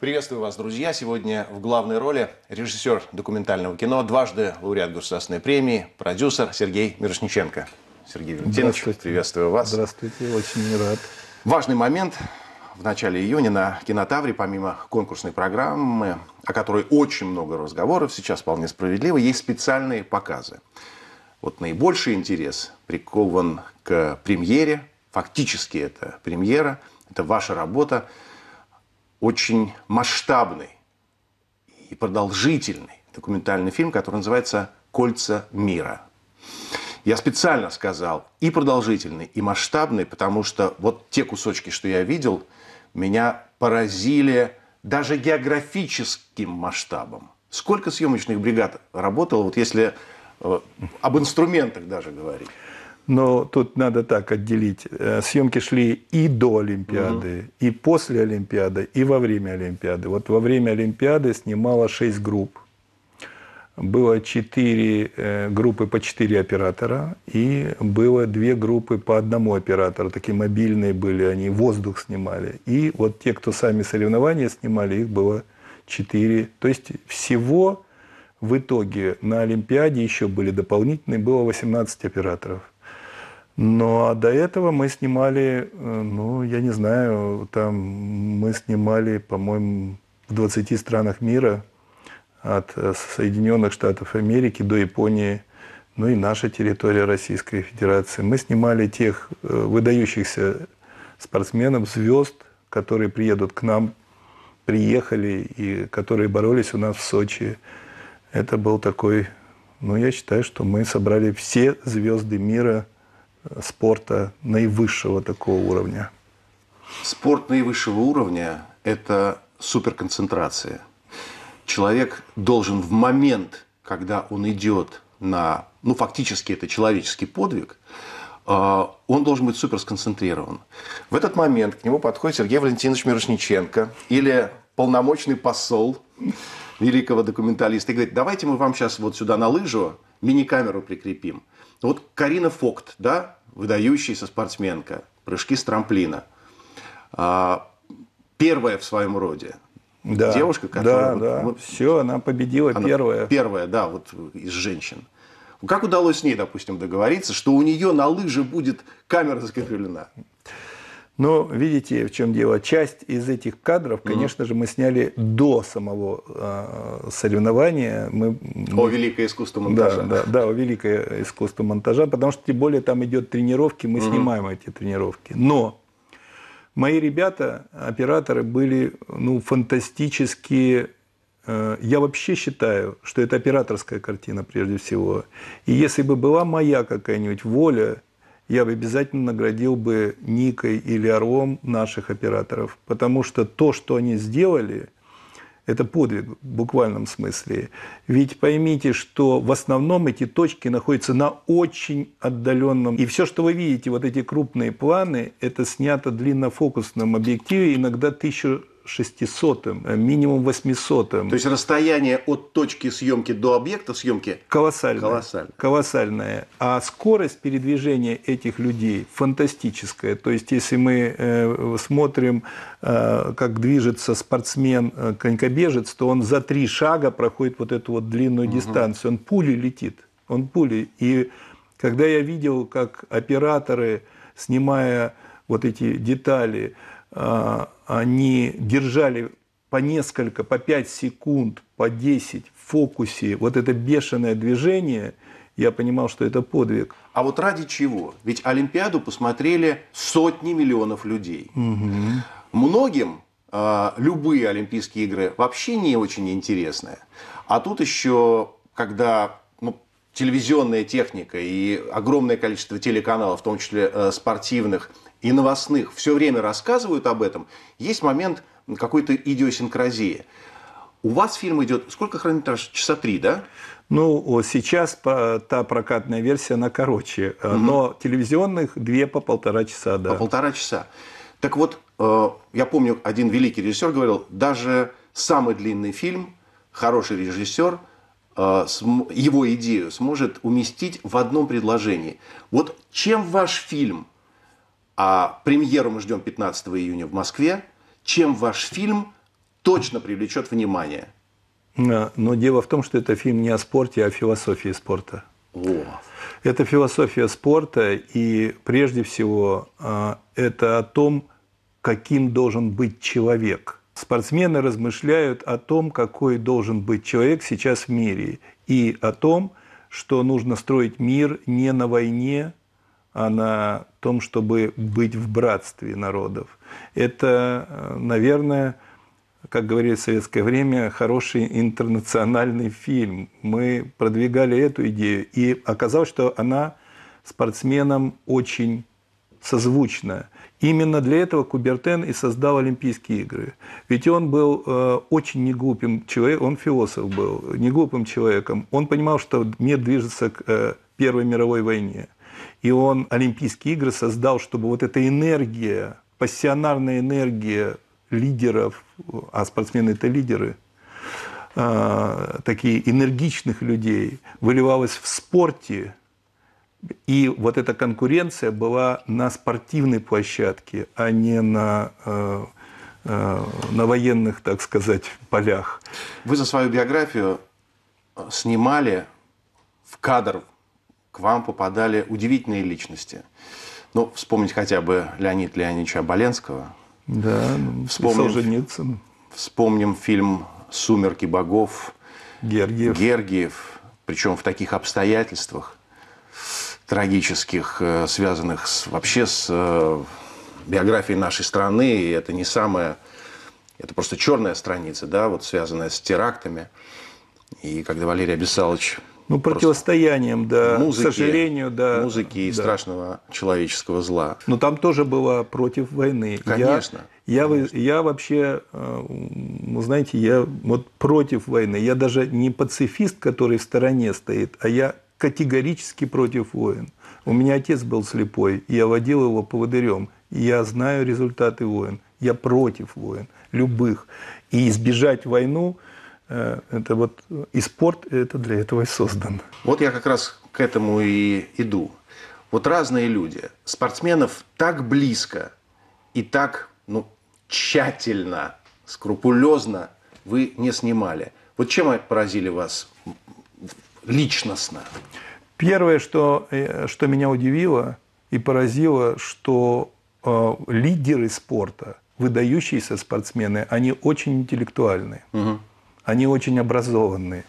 Приветствую вас, друзья. Сегодня в главной роли режиссер документального кино, дважды лауреат государственной премии, продюсер Сергей Мирошниченко. Сергей Валентинович, приветствую вас. Здравствуйте, очень рад. Важный момент. В начале июня на Кинотавре, помимо конкурсной программы, о которой очень много разговоров, сейчас вполне справедливо, есть специальные показы. Вот наибольший интерес прикован к премьере, фактически это премьера, это ваша работа очень масштабный и продолжительный документальный фильм, который называется «Кольца мира». Я специально сказал и продолжительный, и масштабный, потому что вот те кусочки, что я видел, меня поразили даже географическим масштабом. Сколько съемочных бригад работало, вот если э, об инструментах даже говорить? Но тут надо так отделить. Э, съемки шли и до Олимпиады, угу. и после Олимпиады, и во время Олимпиады. Вот во время Олимпиады снимало 6 групп. Было 4 э, группы по 4 оператора, и было 2 группы по одному оператору. Такие мобильные были, они воздух снимали. И вот те, кто сами соревнования снимали, их было 4. То есть всего в итоге на Олимпиаде еще были дополнительные, было 18 операторов. Но до этого мы снимали, э, ну, я не знаю, там мы снимали, по-моему, в 20 странах мира, от э, Соединенных Штатов Америки до Японии, ну и наша территория Российской Федерации. Мы снимали тех э, выдающихся спортсменов, звезд, которые приедут к нам, приехали и которые боролись у нас в Сочи. Это был такой, ну, я считаю, что мы собрали все звезды мира – спорта наивысшего такого уровня? Спорт наивысшего уровня – это суперконцентрация. Человек должен в момент, когда он идет на, ну фактически это человеческий подвиг, а, он должен быть супер сконцентрирован. В этот момент к нему подходит Сергей Валентинович Мирошниченко или полномочный посол великого документалиста и говорит, давайте мы вам сейчас вот сюда на лыжу мини-камеру прикрепим. Вот Карина Фокт, да, выдающаяся спортсменка, прыжки с трамплина. А, первая в своем роде. Да, Девушка, которая... Да, вот, да. Вот, Все, она победила она первая. Первая, да, вот из женщин. Как удалось с ней, допустим, договориться, что у нее на лыжи будет камера закреплена? Но видите, в чем дело. Часть из этих кадров, конечно же, мы сняли до самого а, соревнования. Мы, о великое искусство монтажа. Да, да, да, о великое искусство монтажа, потому что тем более там идет тренировки, мы снимаем эти тренировки. Но мои ребята, операторы, были ну, фантастические. Э, я вообще считаю, что это операторская картина прежде всего. И если бы была моя какая-нибудь воля, я бы обязательно наградил бы Никой или Орлом наших операторов, потому что то, что они сделали, это подвиг в буквальном смысле. Ведь поймите, что в основном эти точки находятся на очень отдаленном. И все, что вы видите, вот эти крупные планы, это снято длиннофокусным объективе, иногда 1000 600, э, минимум 800. То есть расстояние от точки съемки до объекта съемки колоссальное. колоссальное. колоссальное. А скорость передвижения этих людей фантастическая. То есть если мы э, смотрим, э, как движется спортсмен конькобежец, то он за три шага проходит вот эту вот длинную угу. дистанцию. Он пули летит. Он пули. И когда я видел, как операторы, снимая вот эти детали, а, они держали по несколько, по 5 секунд, по 10 в фокусе вот это бешеное движение, я понимал, что это подвиг. А вот ради чего? Ведь Олимпиаду посмотрели сотни миллионов людей. Угу. Многим э, любые Олимпийские игры вообще не очень интересны. А тут еще, когда ну, телевизионная техника и огромное количество телеканалов, в том числе э, спортивных, и новостных все время рассказывают об этом, есть момент какой-то идиосинкразии. У вас фильм идет, сколько хронометраж? Часа три, да? Ну, сейчас по, та прокатная версия, она короче, угу. но телевизионных две по полтора часа, да. По полтора часа. Так вот, э, я помню, один великий режиссер говорил, даже самый длинный фильм, хороший режиссер, э, его идею сможет уместить в одном предложении. Вот чем ваш фильм а премьеру мы ждем 15 июня в Москве, чем ваш фильм точно привлечет внимание. Но дело в том, что это фильм не о спорте, а о философии спорта. О. Это философия спорта, и прежде всего а, это о том, каким должен быть человек. Спортсмены размышляют о том, какой должен быть человек сейчас в мире, и о том, что нужно строить мир не на войне, а на том, чтобы быть в братстве народов. Это, э, наверное, как говорили в советское время, хороший интернациональный фильм. Мы продвигали эту идею, и оказалось, что она спортсменам очень созвучна. Именно для этого Кубертен и создал Олимпийские игры. Ведь он был э, очень неглупым человеком, он философ был, неглупым человеком. Он понимал, что мир движется к э, Первой мировой войне – и он Олимпийские игры создал, чтобы вот эта энергия, пассионарная энергия лидеров, а спортсмены это лидеры, а, такие энергичных людей, выливалась в спорте, и вот эта конкуренция была на спортивной площадке, а не на, э, э, на военных, так сказать, полях. Вы за свою биографию снимали в кадр вам попадали удивительные личности. Ну, вспомнить хотя бы Леонид Леонидовича Боленского. Да, вспомним, Солженицын. Вспомним фильм «Сумерки богов». Гергиев. Гергиев. Причем в таких обстоятельствах трагических, э, связанных с, вообще с э, биографией нашей страны. И это не самая... Это просто черная страница, да, вот связанная с терактами. И когда Валерий Абисалович ну, противостоянием, да, музыки, к сожалению, да. Музыки и да. страшного человеческого зла. Но там тоже было против войны. Конечно. Я, конечно. я, вообще, э, ну, знаете, я вот против войны. Я даже не пацифист, который в стороне стоит, а я категорически против войн. У меня отец был слепой, и я водил его по И я знаю результаты войн. Я против войн, любых. И избежать войну – Э, это вот и спорт это для этого и создан. Вот я как раз к этому и иду. Вот разные люди, спортсменов так близко и так ну, тщательно, скрупулезно вы не снимали. Вот чем поразили вас личностно? Первое, что, э, что меня удивило и поразило, что э, лидеры спорта, выдающиеся спортсмены, они очень интеллектуальны. Угу они очень образованные.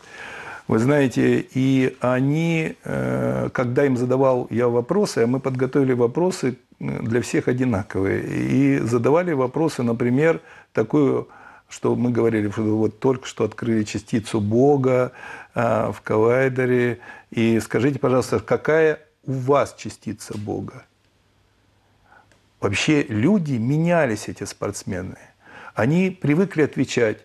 Вы знаете, и они, э, когда им задавал я вопросы, а мы подготовили вопросы для всех одинаковые, и задавали вопросы, например, такую что мы говорили, что вот только что открыли частицу Бога а, в коллайдере. И скажите, пожалуйста, какая у вас частица Бога? Вообще люди менялись, эти спортсмены. Они привыкли отвечать,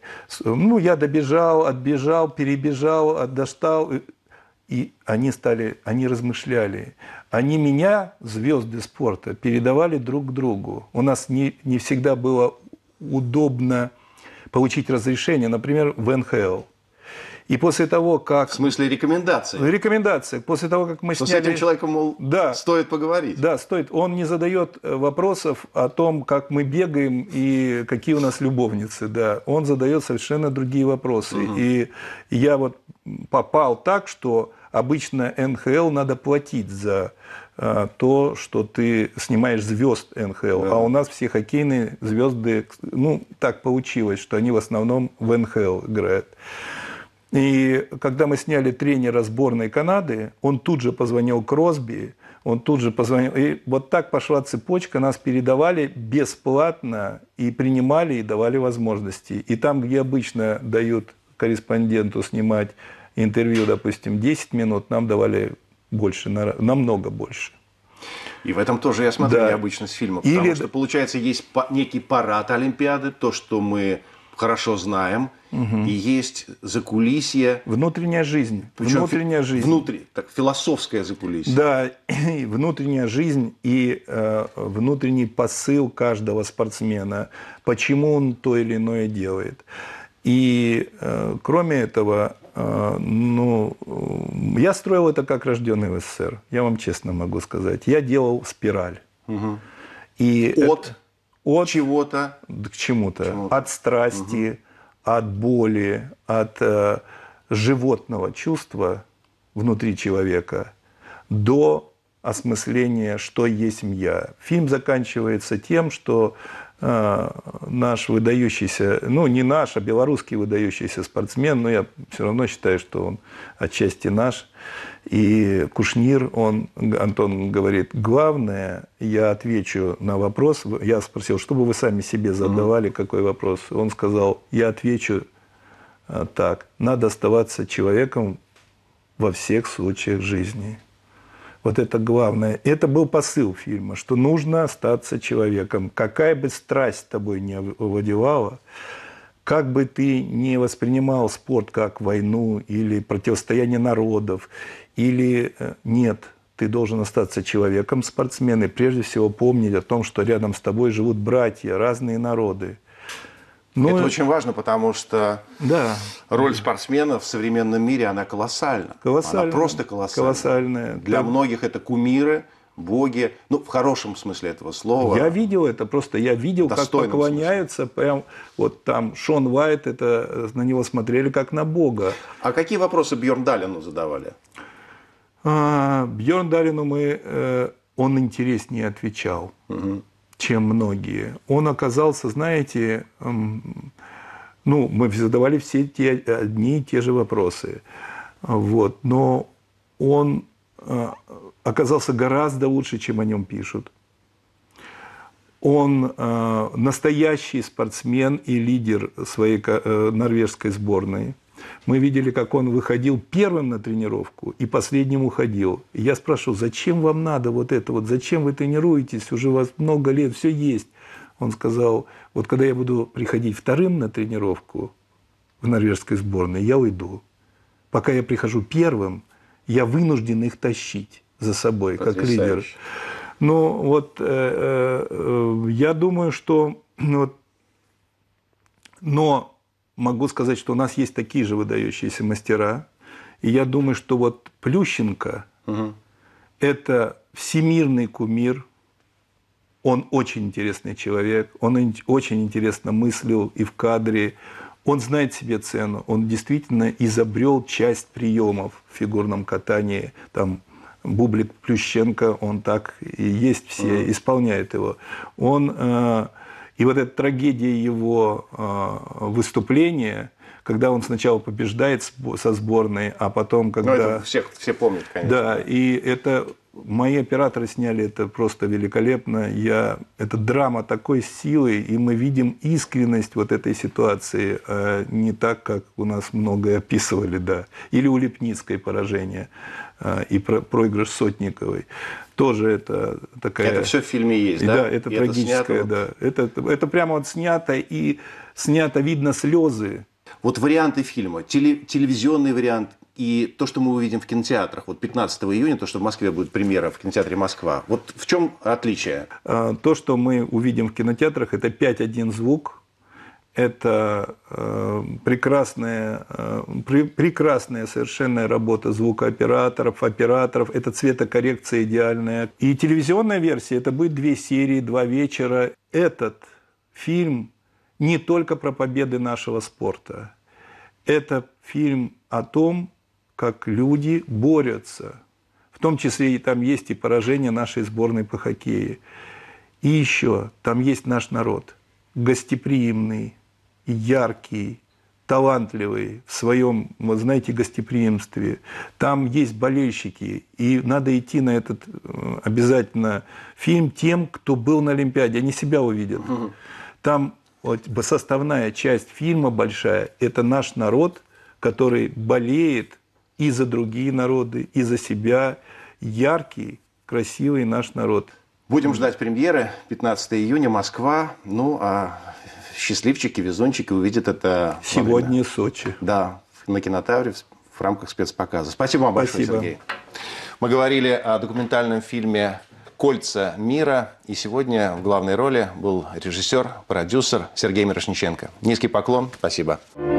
ну, я добежал, отбежал, перебежал, отдостал. И они стали, они размышляли. Они меня, звезды спорта, передавали друг другу. У нас не, не всегда было удобно получить разрешение, например, в НХЛ – и после того, как... В смысле рекомендации? Рекомендации. После того, как мы Что сняли... с этим человеком, мол, да, стоит поговорить. Да, стоит. Он не задает э, вопросов о том, как мы бегаем и какие у нас любовницы. Да. Он задает совершенно другие вопросы. Угу. И я вот попал так, что обычно НХЛ надо платить за э, то, что ты снимаешь звезд НХЛ. Да. А у нас все хоккейные звезды, ну, так получилось, что они в основном в НХЛ играют. И когда мы сняли тренера сборной Канады, он тут же позвонил Кросби, он тут же позвонил. И вот так пошла цепочка, нас передавали бесплатно и принимали, и давали возможности. И там, где обычно дают корреспонденту снимать интервью, допустим, 10 минут, нам давали больше, намного больше. И в этом тоже я смотрю да. необычность фильма, потому Или... что, получается, есть некий парад Олимпиады, то, что мы хорошо знаем, угу. и есть закулисье. Внутренняя жизнь. Причем внутренняя фи- жизнь. Внутри, так, философская закулисье. Да, внутренняя жизнь и э, внутренний посыл каждого спортсмена, почему он то или иное делает. И э, кроме этого, э, ну, я строил это как рожденный в СССР, я вам честно могу сказать. Я делал спираль. Угу. И От? Это, от чего-то к чему-то. Чего от страсти, угу. от боли, от э, животного чувства внутри человека до осмысления, что есть я. Фильм заканчивается тем, что э, наш выдающийся, ну не наш, а белорусский выдающийся спортсмен, но я все равно считаю, что он отчасти наш, и Кушнир, он, Антон говорит, главное, я отвечу на вопрос. Я спросил, что бы вы сами себе задавали, какой вопрос? Он сказал, я отвечу э, так, надо оставаться человеком во всех случаях жизни. Вот это главное. Это был посыл фильма, что нужно остаться человеком. Какая бы страсть тобой не овладевала, как бы ты не воспринимал спорт как войну или противостояние народов, или э, нет, ты должен остаться человеком, спортсмен, и прежде всего помнить о том, что рядом с тобой живут братья, разные народы. Но... Это очень важно, потому что да. роль спортсмена в современном мире, она колоссальна. Колоссальная. Она просто колоссальна. Колоссальная. Для так... многих это кумиры, боги, ну, в хорошем смысле этого слова. Я видел это, просто я видел, как поклоняются, смысле. прям вот там Шон Уайт, это, э, на него смотрели как на бога. А какие вопросы Бьерн Далину задавали? А, Бьерн Далину мы, э, он интереснее отвечал, угу. чем многие. Он оказался, знаете, эм, ну, мы задавали все те, одни и те же вопросы. Вот, но он э, оказался гораздо лучше, чем о нем пишут. Он э, настоящий спортсмен и лидер своей э, норвежской сборной. Мы видели, как он выходил первым на тренировку и последним уходил. И я спрашиваю, зачем вам надо вот это вот, зачем вы тренируетесь, уже у вас много лет, все есть. Он сказал, вот когда я буду приходить вторым на тренировку в норвежской сборной, я уйду. Пока я прихожу первым, я вынужден их тащить за собой, как лидер. Ну, вот э, э, э, я думаю, что... Ну, вот, но могу сказать, что у нас есть такие же выдающиеся мастера. И я думаю, что вот Плющенко это всемирный кумир, он очень интересный человек, он очень интересно мыслил и в кадре, он знает себе цену, он действительно изобрел часть приемов в фигурном катании, там, Бублик Плющенко, он так и есть все, mm-hmm. исполняет его. Он, э, и вот эта трагедия его э, выступления, когда он сначала побеждает со сборной, а потом ну, когда... Ну, это всех, все помнят, конечно. Да, и это мои операторы сняли это просто великолепно. Я, это драма такой силы, и мы видим искренность вот этой ситуации, а не так, как у нас многое описывали, да. Или у Лепницкой поражение э, и проигрыш Сотниковой. Тоже это такая... Это все в фильме есть, да? Да, это и трагическое, это снято... да. Это, это прямо вот снято, и снято, видно слезы. Вот варианты фильма. телевизионный вариант, и то, что мы увидим в кинотеатрах. Вот 15 июня, то, что в Москве будет премьера в кинотеатре «Москва». Вот в чем отличие? А, то, что мы увидим в кинотеатрах, это 5.1 звук, это э, прекрасная, э, прекрасная совершенная работа звукооператоров, операторов, это цветокоррекция идеальная. И телевизионная версия, это будет две серии, два вечера. Этот фильм не только про победы нашего спорта. Это фильм о том, как люди борются. В том числе и там есть и поражение нашей сборной по хоккею. И еще там есть наш народ. Гостеприимный, яркий, талантливый в своем, вот знаете, гостеприимстве. Там есть болельщики, и надо идти на этот э, обязательно фильм тем, кто был на Олимпиаде. Они а себя увидят. Там вот, составная часть фильма большая – это наш народ, который болеет и за другие народы, и за себя. Яркий, красивый наш народ. Будем ждать премьеры. 15 июня, Москва. Ну, а счастливчики, везунчики увидят это... Сегодня Сочи. Да, на кинотавре в рамках спецпоказа. Спасибо вам большое, Спасибо. Сергей. Мы говорили о документальном фильме «Кольца мира». И сегодня в главной роли был режиссер, продюсер Сергей Мирошниченко. Низкий поклон. Спасибо. Спасибо.